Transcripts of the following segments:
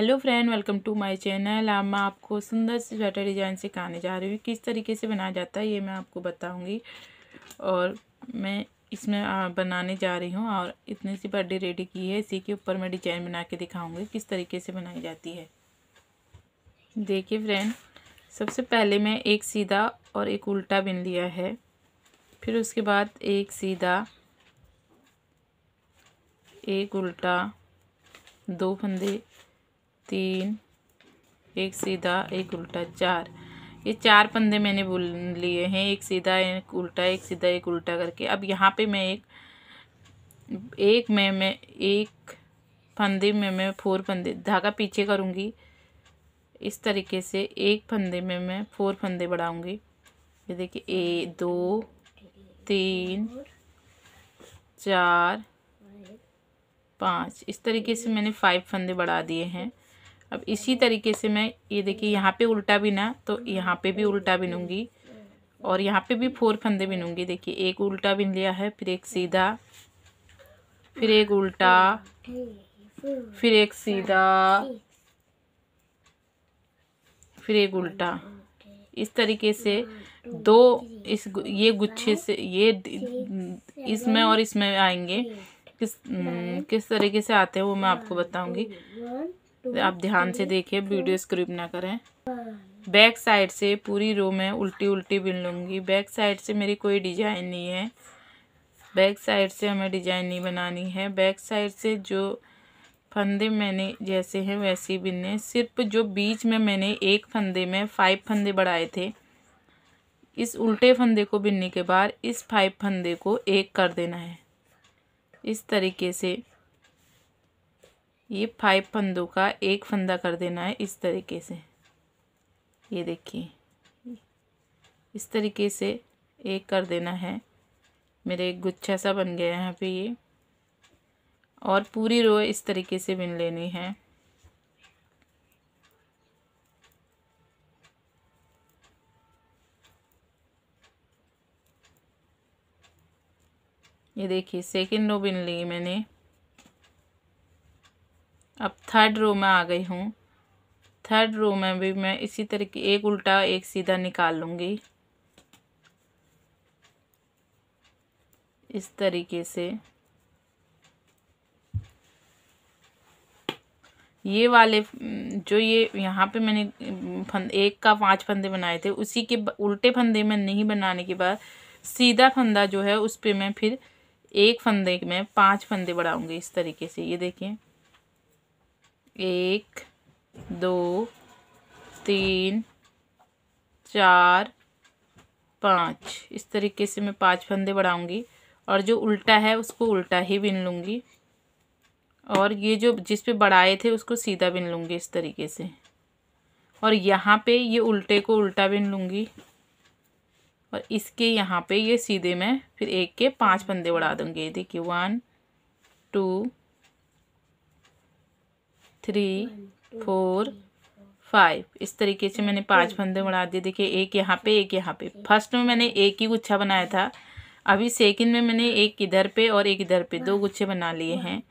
hello friend welcome to my channel अब मैं आपको सुंदर से स्वेटर डिज़ाइन सिखाने जा रही हूँ किस तरीके से बनाया जाता है ये मैं आपको बताऊँगी और मैं इसमें बनाने जा रही हूँ और इतनी सी बर्थडे रेडी की है इसी के ऊपर मैं डिजाइन बना के दिखाऊँगी किस तरीके से बनाई जाती है देखिए फ्रेंड सबसे पहले मैं एक सीधा और एक उल्टा बिन लिया है फिर उसके बाद एक सीधा एक उल्टा दो फंदे तीन एक सीधा एक उल्टा चार ये चार पंदे मैंने बुन लिए हैं एक सीधा एक उल्टा एक सीधा एक उल्टा करके अब यहाँ पे मैं एक एक में मैं एक फंदे में मैं फोर फंदे धागा पीछे करूँगी इस तरीके से एक फंदे में मैं फोर फंदे बढ़ाऊँगी ये देखिए ए दो तीन चार पाँच इस तरीके से मैंने फाइव फंदे बढ़ा दिए हैं अब इसी तरीके से मैं ये देखिए यहाँ पे उल्टा बिना तो यहाँ पे भी उल्टा बिनूंगी और यहाँ पे भी फोर फंदे बिनूंगी देखिए एक उल्टा बिन लिया है फिर एक सीधा फिर एक उल्टा फिर एक सीधा फिर एक उल्टा इस तरीके से दो इस ये गुच्छे से ये इसमें और इसमें आएंगे किस हम्म, किस तरीके से आते हैं वो मैं आपको बताऊंगी तो आप ध्यान से देखिए वीडियो स्क्रिप ना करें बैक साइड से पूरी रो में उल्टी उल्टी बिन लूँगी बैक साइड से मेरी कोई डिजाइन नहीं है बैक साइड से हमें डिजाइन नहीं बनानी है बैक साइड से जो फंदे मैंने जैसे हैं वैसे ही बिनने सिर्फ जो बीच में मैंने एक फंदे में फाइव फंदे बढ़ाए थे इस उल्टे फंदे को बिनने के बाद इस फाइव फंदे को एक कर देना है इस तरीके से ये फाइव फंदों का एक फंदा कर देना है इस तरीके से ये देखिए इस तरीके से एक कर देना है मेरे एक गुच्छा सा बन गया है यहाँ पे ये और पूरी रो इस तरीके से बिन लेनी है ये देखिए सेकेंड रो बिन ली मैंने अब थर्ड रो में आ गई हूँ थर्ड रो में भी मैं इसी तरीके एक उल्टा एक सीधा निकाल लूँगी इस तरीके से ये वाले जो ये यहाँ पे मैंने फंद एक का पांच फंदे बनाए थे उसी के उल्टे फंदे में नहीं बनाने के बाद सीधा फंदा जो है उस पर मैं फिर एक फंदे में पांच फंदे बढ़ाऊंगी इस तरीके से ये देखिए एक दो तीन चार पाँच इस तरीके से मैं पांच फंदे बढ़ाऊंगी और जो उल्टा है उसको उल्टा ही बिन लूँगी और ये जो जिस पे बढ़ाए थे उसको सीधा बिन लूँगी इस तरीके से और यहाँ पे ये उल्टे को उल्टा बिन लूँगी और इसके यहाँ पे ये सीधे मैं फिर एक के पांच फंदे बढ़ा दूँगी देखिए one two three four five इस तरीके से मैंने पांच फंदे बढ़ा दिए देखिए एक यहाँ पे एक यहाँ पे फर्स्ट में मैंने एक ही गुच्छा बनाया था अभी सेकंड में मैंने एक इधर पे और एक इधर पे दो गुच्छे बना लिए हैं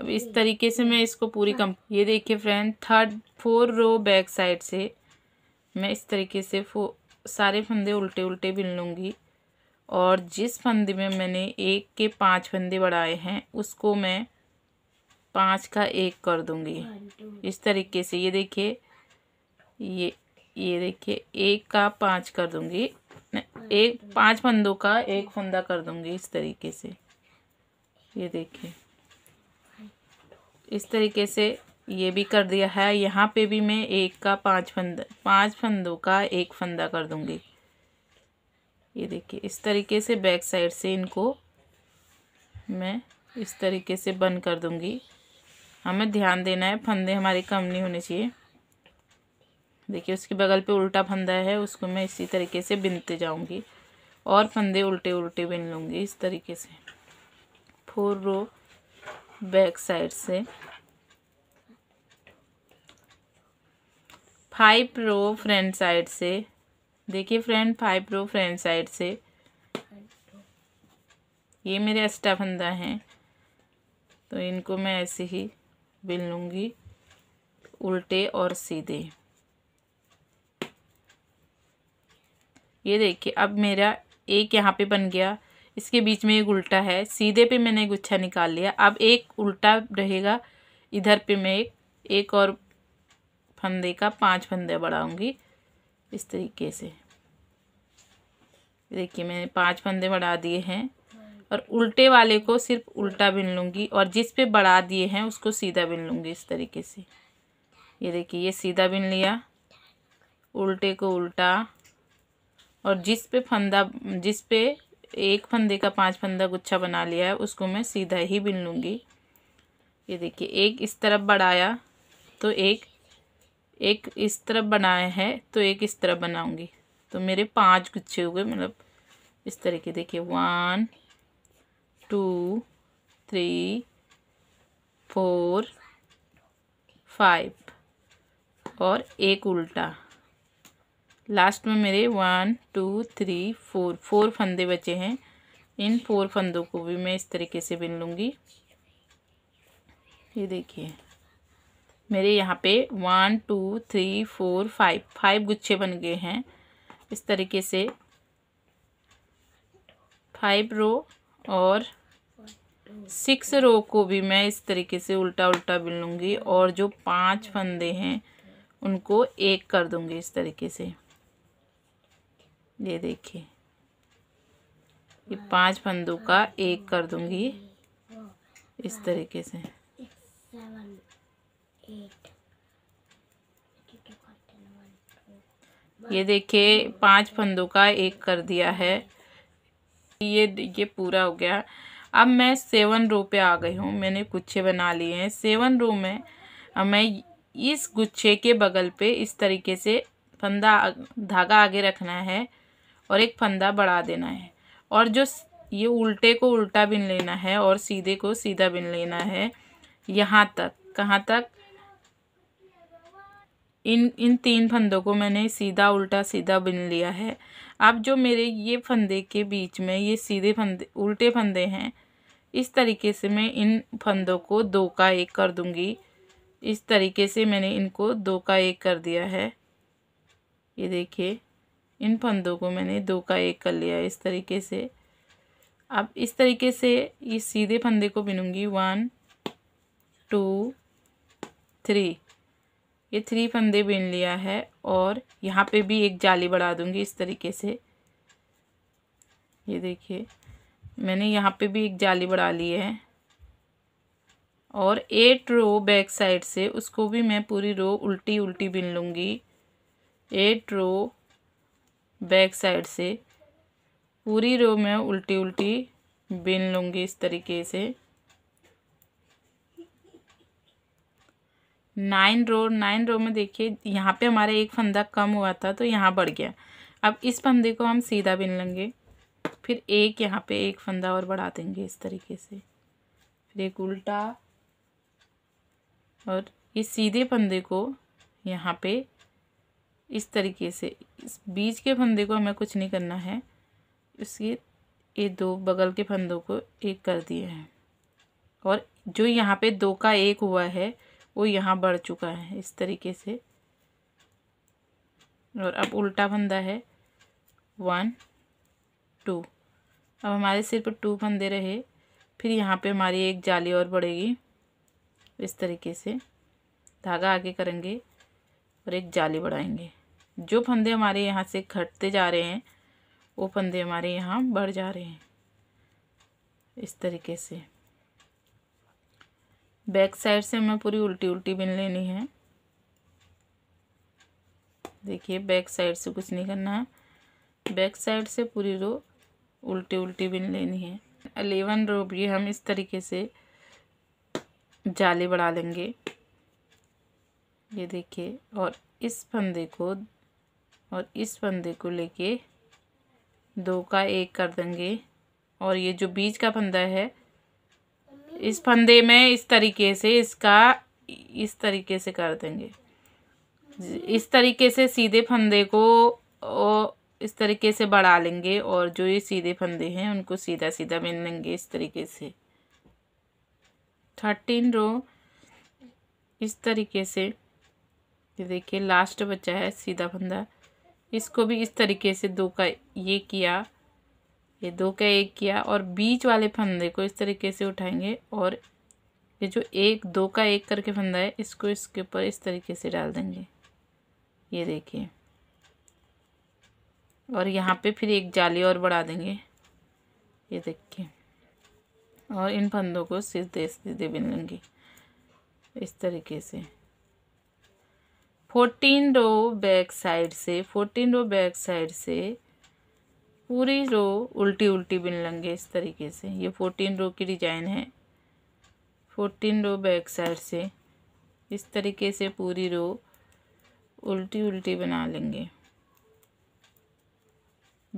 अब इस तरीके से मैं इसको पूरी कम ये देखिए friend third four row back side से मैं इस तरीके से फो सारे फंदे उल्टे उल्टे बिन लूँगी और जिस फंदे में मैंने एक के पाँच फंदे बढ़ाए हैं उसको मैं पाँच का एक कर दूंगी इस तरीके से ये देखिए ये ये देखिए एक का पाँच कर दूंगी एक पांच फंदों का एक फंदा कर दूंगी इस तरीके से ये देखिए इस तरीके से ये भी कर दिया है यहाँ पे भी मैं एक का पांच फंद पांच फंदों का एक फंदा कर दूंगी ये देखिए इस तरीके से बैक साइड से इनको मैं इस तरीके से बंद कर दूंगी हमें ध्यान देना है फंदे हमारे कम नहीं होने चाहिए देखिए उसके बगल पे उल्टा फंदा है उसको मैं इसी तरीके से बिनते जाऊंगी और फंदे उल्टे उल्टे बिन लूँगी इस तरीके से फोर रो बैक साइड से फाइव रो फ्रंट साइड से देखिए friend five row front side से ये मेरे अस्टा फंदा हैं तो इनको मैं ऐसे ही बिन लूँगी उल्टे और सीधे ये देखिए अब मेरा एक यहाँ पे बन गया इसके बीच में एक उल्टा है सीधे पे मैंने गुच्छा निकाल लिया अब एक उल्टा रहेगा इधर पे मैं एक, एक और फंदे का पांच फंदे बढ़ाऊंगी इस तरीके से देखिए मैंने पांच फंदे बढ़ा दिए हैं और उल्टे वाले को सिर्फ उल्टा बिन लूँगी और जिस पे बढ़ा दिए हैं उसको सीधा बिन लूँगी इस तरीके से ये देखिए ये सीधा बिन लिया उल्टे को उल्टा और जिस पे फंदा जिस पे एक फंदे का पांच फंदा गुच्छा बना लिया है उसको मैं सीधा ही बिन लूँगी ये देखिए एक इस तरफ बढ़ाया तो एक एक इस तरफ बनाया है तो एक इस तरफ बनाऊँगी तो मेरे पाँच गुच्छे हो गए मतलब इस तरीके देखिए one two three four five और एक उल्टा लास्ट में मेरे one two three four four फंदे बचे हैं इन फोर फंदों को भी मैं इस तरीके से बिन लूँगी ये देखिए मेरे यहाँ पे one two three four five five गुच्छे बन गए हैं इस तरीके से फाइव रो और सिक्स रो को भी मैं इस तरीके से उल्टा उल्टा बिन लूँगी और जो पांच फंदे हैं उनको एक कर दूँगी इस तरीके से ये देखिए ये पांच फंदों का एक कर दूँगी इस तरीके से ये देखिए पांच फंदों का एक कर दिया है ये ये पूरा हो गया अब मैं सेवन रो पे आ गई हूँ मैंने गुच्छे बना लिए हैं सेवन रो में मैं इस गुच्छे के बगल पे इस तरीके से फंदा धागा आगे रखना है और एक फंदा बढ़ा देना है और जो ये उल्टे को उल्टा बिन लेना है और सीधे को सीधा बिन लेना है यहाँ तक कहाँ तक इन इन तीन फंदों को मैंने सीधा उल्टा सीधा बिन लिया है अब जो मेरे ये फंदे के बीच में ये सीधे फंदे उल्टे फंदे हैं इस तरीके से मैं इन फंदों को दो का एक कर दूंगी इस तरीके से मैंने इनको दो का एक कर दिया है ये देखिए इन फंदों को मैंने दो का एक कर लिया इस तरीके से अब इस तरीके से ये सीधे फंदे को बिनूंगी वन टू थ्री ये थ्री फंदे बिन लिया है और यहाँ पे भी एक जाली बढ़ा दूँगी इस तरीके से ये देखिए मैंने यहाँ पे भी एक जाली बढ़ा ली है और एट रो बैक साइड से उसको भी मैं पूरी रो उल्टी उल्टी बिन लूँगी एट रो बैक साइड से पूरी रो मैं उल्टी उल्टी बिन लूँगी इस तरीके से नाइन रो नाइन रो में देखिए यहाँ पे हमारा एक फंदा कम हुआ था तो यहाँ बढ़ गया अब इस फंदे को हम सीधा बिन लेंगे फिर एक यहाँ पे एक फंदा और बढ़ा देंगे इस तरीके से फिर एक उल्टा और इस सीधे फंदे को यहाँ पे इस तरीके से इस बीच के फंदे को हमें कुछ नहीं करना है उसके ये दो बगल के फंदों को एक कर दिए हैं और जो यहाँ पे दो का एक हुआ है वो यहाँ बढ़ चुका है इस तरीके से और अब उल्टा फंदा है वन टू अब हमारे सिर्फ टू फंदे रहे फिर यहाँ पे हमारी एक जाली और बढ़ेगी इस तरीके से धागा आगे करेंगे और एक जाली बढ़ाएंगे जो फंदे हमारे यहाँ से घटते जा रहे हैं वो फंदे हमारे यहाँ बढ़ जा रहे हैं इस तरीके से बैक साइड से हमें पूरी उल्टी उल्टी बिन लेनी है देखिए बैक साइड से कुछ नहीं करना है बैक साइड से पूरी रो उल्टी उल्टी बिन लेनी है अलेवन रो भी हम इस तरीके से जाले बढ़ा लेंगे ये देखिए और इस फंदे को और इस फंदे को लेके दो का एक कर देंगे और ये जो बीच का फंदा है इस फंदे में इस तरीके से इसका इस तरीके से कर देंगे इस तरीके से सीधे फंदे को इस तरीके से बढ़ा लेंगे और जो ये सीधे फंदे हैं उनको सीधा सीधा बिन लेंगे इस तरीके से थर्टीन रो इस तरीके से ये देखिए लास्ट बचा है सीधा फंदा इसको भी इस तरीके से दो का ये किया ये दो का एक किया और बीच वाले फंदे को इस तरीके से उठाएंगे और ये जो एक दो का एक करके फंदा है इसको इसके ऊपर इस तरीके से डाल देंगे ये देखिए और यहाँ पे फिर एक जाली और बढ़ा देंगे ये देखिए और इन फंदों को सीधे सीधे बिन लेंगे इस तरीके से फोर्टीन रो बैक साइड से फोर्टीन रो बैक साइड से पूरी रो उल्टी उल्टी बिन लेंगे इस तरीके से ये फोर्टीन रो की डिजाइन है फोर्टीन रो बैक साइड से इस तरीके से पूरी रो उल्टी उल्टी बना लेंगे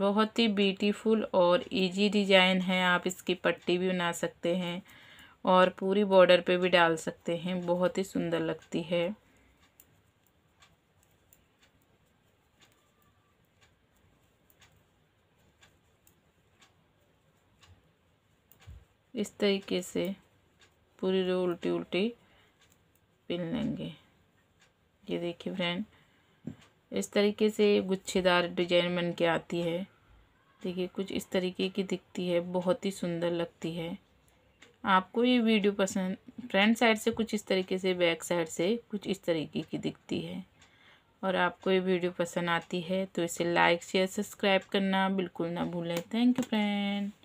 बहुत ही ब्यूटीफुल और इजी डिजाइन है आप इसकी पट्टी भी बना सकते हैं और पूरी बॉर्डर पे भी डाल सकते हैं बहुत ही सुंदर लगती है इस तरीके से पूरी रो उल्टी उल्टी पिन लेंगे ये देखिए फ्रेंड इस तरीके से गुच्छेदार डिजाइन बन के आती है देखिए कुछ इस तरीके की दिखती है बहुत ही सुंदर लगती है आपको ये वीडियो पसंद फ्रंट साइड से कुछ इस तरीके से बैक साइड से कुछ इस तरीके की दिखती है और आपको ये वीडियो पसंद आती है तो इसे लाइक शेयर सब्सक्राइब करना बिल्कुल ना भूलें थैंक यू फ्रेंड